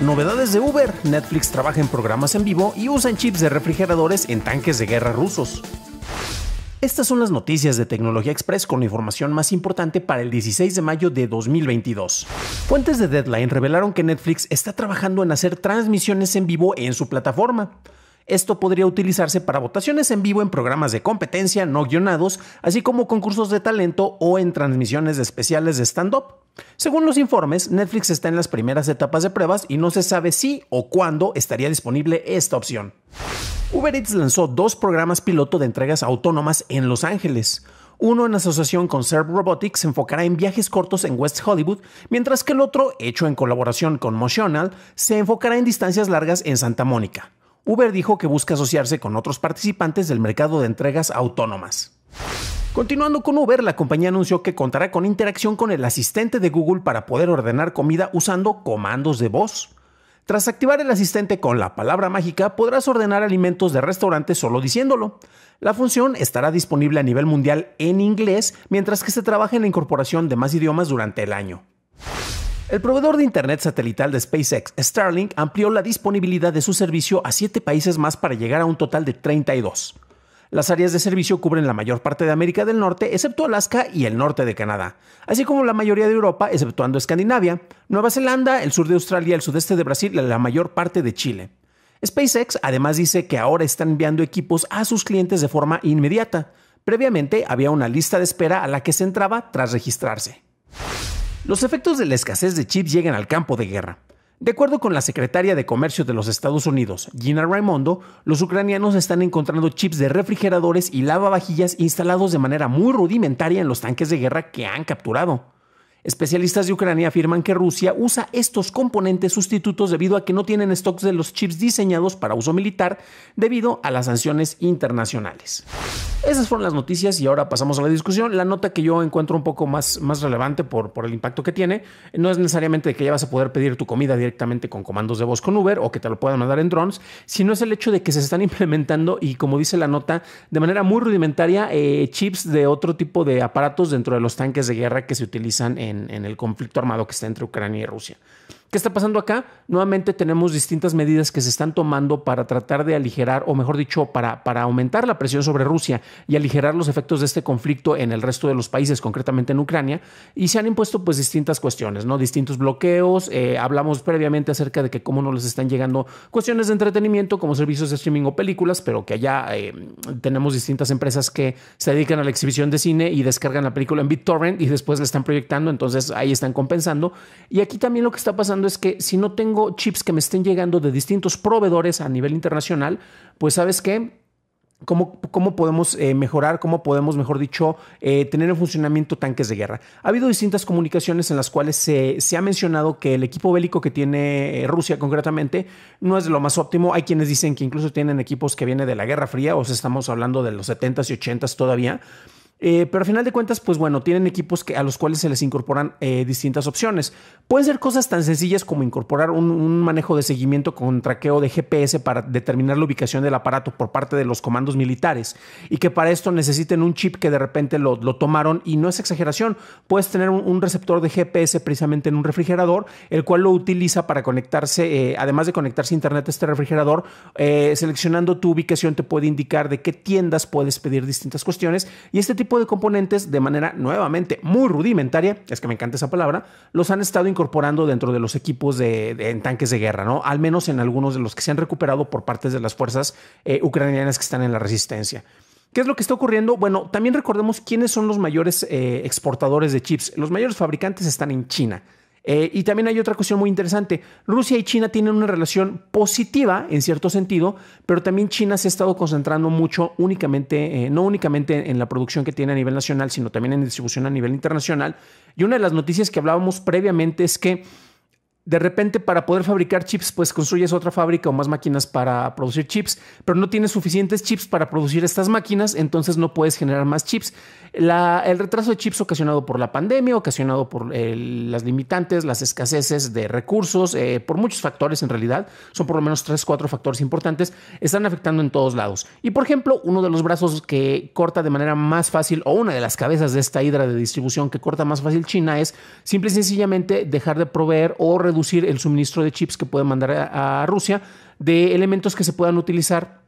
Novedades de Uber. Netflix trabaja en programas en vivo y usan chips de refrigeradores en tanques de guerra rusos. Estas son las noticias de Tecnología Express con la información más importante para el 16 de mayo de 2022. Fuentes de Deadline revelaron que Netflix está trabajando en hacer transmisiones en vivo en su plataforma. Esto podría utilizarse para votaciones en vivo en programas de competencia no guionados, así como concursos de talento o en transmisiones especiales de stand-up. Según los informes, Netflix está en las primeras etapas de pruebas y no se sabe si o cuándo estaría disponible esta opción. Uber Eats lanzó dos programas piloto de entregas autónomas en Los Ángeles. Uno en asociación con Serb Robotics se enfocará en viajes cortos en West Hollywood, mientras que el otro, hecho en colaboración con Motional, se enfocará en distancias largas en Santa Mónica. Uber dijo que busca asociarse con otros participantes del mercado de entregas autónomas. Continuando con Uber, la compañía anunció que contará con interacción con el asistente de Google para poder ordenar comida usando comandos de voz. Tras activar el asistente con la palabra mágica, podrás ordenar alimentos de restaurante solo diciéndolo. La función estará disponible a nivel mundial en inglés, mientras que se trabaja en la incorporación de más idiomas durante el año. El proveedor de Internet satelital de SpaceX, Starlink, amplió la disponibilidad de su servicio a siete países más para llegar a un total de 32. Las áreas de servicio cubren la mayor parte de América del Norte, excepto Alaska y el norte de Canadá, así como la mayoría de Europa, exceptuando Escandinavia, Nueva Zelanda, el sur de Australia, el sudeste de Brasil y la mayor parte de Chile. SpaceX además dice que ahora está enviando equipos a sus clientes de forma inmediata. Previamente había una lista de espera a la que se entraba tras registrarse. Los efectos de la escasez de chips llegan al campo de guerra. De acuerdo con la secretaria de Comercio de los Estados Unidos, Gina Raimondo, los ucranianos están encontrando chips de refrigeradores y lavavajillas instalados de manera muy rudimentaria en los tanques de guerra que han capturado. Especialistas de Ucrania afirman que Rusia usa estos componentes sustitutos debido a que no tienen stocks de los chips diseñados para uso militar debido a las sanciones internacionales. Esas fueron las noticias y ahora pasamos a la discusión. La nota que yo encuentro un poco más, más relevante por, por el impacto que tiene no es necesariamente de que ya vas a poder pedir tu comida directamente con comandos de voz con Uber o que te lo puedan mandar en drones, sino es el hecho de que se están implementando y como dice la nota, de manera muy rudimentaria, eh, chips de otro tipo de aparatos dentro de los tanques de guerra que se utilizan en, en el conflicto armado que está entre Ucrania y Rusia. ¿Qué está pasando acá? Nuevamente tenemos distintas medidas que se están tomando para tratar de aligerar, o mejor dicho, para, para aumentar la presión sobre Rusia y aligerar los efectos de este conflicto en el resto de los países, concretamente en Ucrania. Y se han impuesto pues distintas cuestiones, ¿no? Distintos bloqueos. Eh, hablamos previamente acerca de que cómo no les están llegando cuestiones de entretenimiento como servicios de streaming o películas, pero que allá eh, tenemos distintas empresas que se dedican a la exhibición de cine y descargan la película en BitTorrent y después la están proyectando, entonces ahí están compensando. Y aquí también lo que está pasando es que si no tengo chips que me estén llegando de distintos proveedores a nivel internacional, pues sabes qué, Cómo, cómo, podemos eh, mejorar, cómo podemos, mejor dicho, eh, tener en funcionamiento tanques de guerra. Ha habido distintas comunicaciones en las cuales se, se, ha mencionado que el equipo bélico que tiene eh, Rusia concretamente no es de lo más óptimo. Hay quienes dicen que incluso tienen equipos que vienen de la Guerra Fría, o sea, estamos hablando de los 70s y 80s todavía. Eh, pero al final de cuentas, pues bueno, tienen equipos que, a los cuales se les incorporan eh, distintas opciones. Pueden ser cosas tan sencillas como incorporar un, manejo de seguimiento con traqueo de GPS para determinar la ubicación del aparato por parte de los comandos militares y que para esto necesiten un chip que de repente lo, tomaron y no es exageración. Puedes tener un, receptor de GPS precisamente en un refrigerador, el cual lo utiliza para conectarse, eh, además de conectarse a internet a este refrigerador, seleccionando tu ubicación te puede indicar de qué tiendas puedes pedir distintas cuestiones y este tipo de componentes de manera nuevamente muy rudimentaria, es que me encanta esa palabra, los han estado incorporando dentro de los equipos de, en tanques de guerra, ¿no? Al menos en algunos de los que se han recuperado por partes de las fuerzas eh, ucranianas que están en la resistencia. ¿Qué es lo que está ocurriendo? Bueno, también recordemos quiénes son los mayores eh, exportadores de chips. Los mayores fabricantes están en China. Eh, y también hay otra cuestión muy interesante. Rusia y China tienen una relación positiva en cierto sentido, pero también China se ha estado concentrando mucho únicamente, eh, no únicamente en la producción que tiene a nivel nacional, sino también en distribución a nivel internacional. Y una de las noticias que hablábamos previamente es que de repente para poder fabricar chips, pues construyes otra fábrica o más máquinas para producir chips, pero no tienes suficientes chips para producir estas máquinas, entonces no puedes generar más chips. el retraso de chips ocasionado por la pandemia, ocasionado por eh, las limitantes, las escaseces de recursos, eh, por muchos factores en realidad, son por lo menos tres, cuatro factores importantes, están afectando en todos lados. Y por ejemplo, uno de los brazos que corta de manera más fácil, o una de las cabezas de esta hidra de distribución que corta más fácil China es simple y sencillamente dejar de proveer o reducir el suministro de chips que puede mandar a Rusia de elementos que se puedan utilizar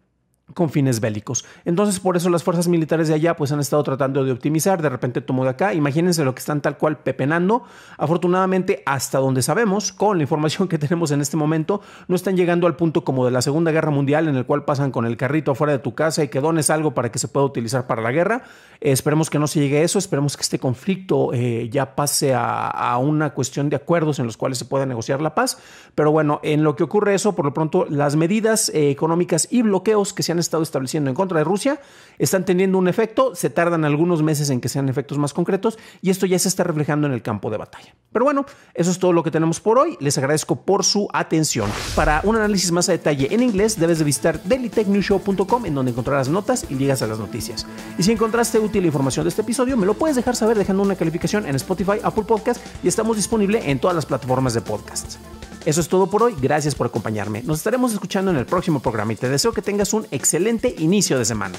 con fines bélicos. Entonces, por eso las fuerzas militares de allá pues han estado tratando de optimizar, de repente tomó de acá, imagínense lo que están tal cual pepenando. Afortunadamente, hasta donde sabemos, con la información que tenemos en este momento, no están llegando al punto como de la Segunda Guerra Mundial en el cual pasan con el carrito afuera de tu casa y que dones algo para que se pueda utilizar para la guerra. esperemos que no se llegue a eso, esperemos que este conflicto eh, ya pase a, una cuestión de acuerdos en los cuales se pueda negociar la paz. Pero bueno, en lo que ocurre eso, por lo pronto, las medidas eh, económicas y bloqueos que se han estado estableciendo en contra de Rusia están teniendo un efecto, se tardan algunos meses en que sean efectos más concretos y esto ya se está reflejando en el campo de batalla. Pero bueno, eso es todo lo que tenemos por hoy. Les agradezco por su atención. Para un análisis más a detalle en inglés, debes de visitar dailytechnewshow.com en donde encontrarás notas y ligas a las noticias. Y si encontraste útil la información de este episodio, me lo puedes dejar saber dejando una calificación en Spotify, Apple Podcast y estamos disponible en todas las plataformas de podcast. Eso es todo por hoy, gracias por acompañarme. Nos estaremos escuchando en el próximo programa y te deseo que tengas un excelente inicio de semana.